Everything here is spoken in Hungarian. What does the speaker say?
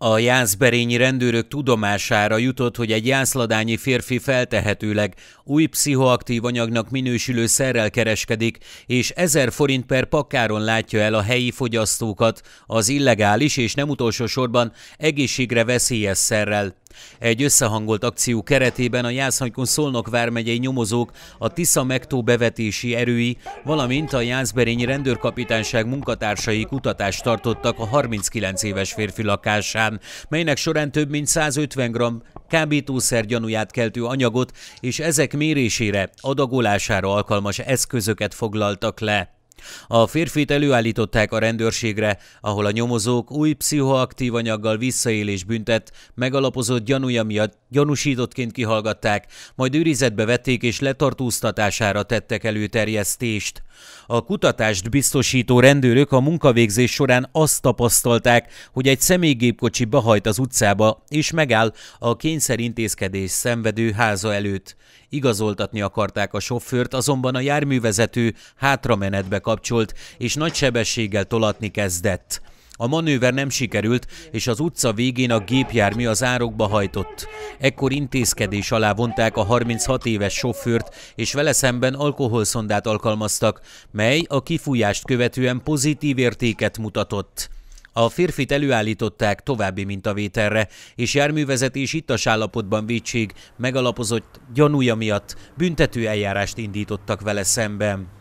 A Jászberényi rendőrök tudomására jutott, hogy egy jászladányi férfi feltehetőleg új pszichoaktív anyagnak minősülő szerrel kereskedik, és 1000 forint per pakkáron látja el a helyi fogyasztókat az illegális és nem utolsó sorban egészségre veszélyes szerrel. Egy összehangolt akció keretében a Jászhagykon Szolnok vármegyei nyomozók, a Tisza Megtó bevetési erői, valamint a Jászberényi rendőrkapitányság munkatársai kutatást tartottak a 39 éves férfi lakásán, melynek során több mint 150 g kábítószer gyanúját keltő anyagot és ezek mérésére, adagolására alkalmas eszközöket foglaltak le. A férfit előállították a rendőrségre, ahol a nyomozók új pszichoaktív anyaggal visszaélés büntet, megalapozott gyanúja miatt gyanúsítottként kihallgatták, majd őrizetbe vették és letartóztatására tettek előterjesztést. A kutatást biztosító rendőrök a munkavégzés során azt tapasztalták, hogy egy személygépkocsi behajt az utcába és megáll a kényszerintézkedés szenvedő háza előtt. Igazoltatni akarták a sofőrt, azonban a járművezető hátramenetbe kapcsolt és nagy sebességgel tolatni kezdett. A manőver nem sikerült, és az utca végén a gépjármű az árokba hajtott. Ekkor intézkedés alá vonták a 36 éves sofőrt, és vele szemben alkoholszondát alkalmaztak, mely a kifújást követően pozitív értéket mutatott. A férfit előállították további mintavételre, és járművezetés ittas állapotban védség megalapozott gyanúja miatt büntető eljárást indítottak vele szemben.